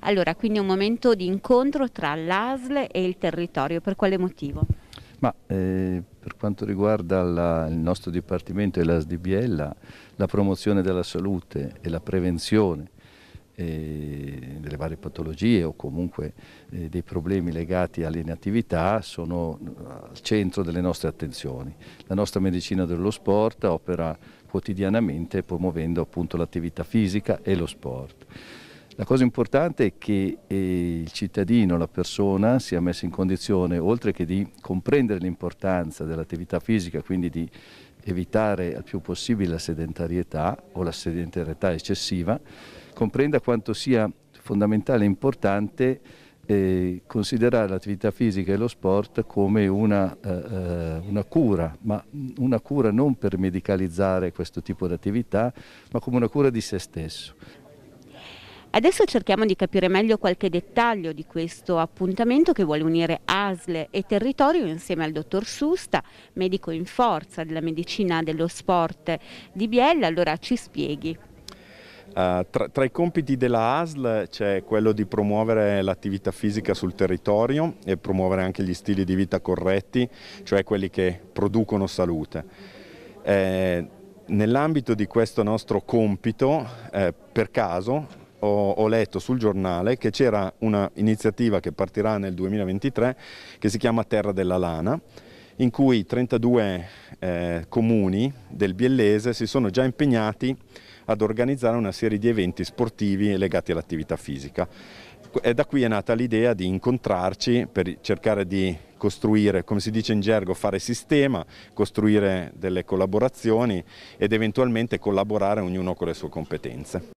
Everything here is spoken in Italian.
Allora, quindi un momento di incontro tra l'ASL e il territorio, per quale motivo? Ma, eh, per quanto riguarda la, il nostro Dipartimento e l'ASDBL, la promozione della salute e la prevenzione eh, delle varie patologie o comunque eh, dei problemi legati all'inattività sono eh, al centro delle nostre attenzioni. La nostra medicina dello sport opera quotidianamente promuovendo l'attività fisica e lo sport. La cosa importante è che eh, il cittadino, la persona, sia messa in condizione, oltre che di comprendere l'importanza dell'attività fisica, quindi di evitare al più possibile la sedentarietà o la sedentarietà eccessiva, comprenda quanto sia fondamentale e importante eh, considerare l'attività fisica e lo sport come una, eh, eh una, cura, ma una cura non per medicalizzare questo tipo di attività, ma come una cura di se stesso. Adesso cerchiamo di capire meglio qualche dettaglio di questo appuntamento che vuole unire ASL e territorio insieme al dottor Susta, medico in forza della medicina dello sport di Biella. Allora ci spieghi. Uh, tra, tra, i compiti della ASL c'è quello di promuovere l'attività fisica sul territorio e promuovere anche gli stili di vita corretti, cioè quelli che producono salute. Eh, Nell'ambito di questo nostro compito, eh, per caso, ho, ho letto sul giornale che c'era un'iniziativa che partirà nel 2023 che si chiama Terra della Lana in cui 32 eh, comuni del Biellese si sono già impegnati ad organizzare una serie di eventi sportivi legati all'attività fisica. E da qui è nata l'idea di incontrarci per cercare di costruire, come si dice in gergo, fare sistema, costruire delle collaborazioni ed eventualmente collaborare ognuno con le sue competenze.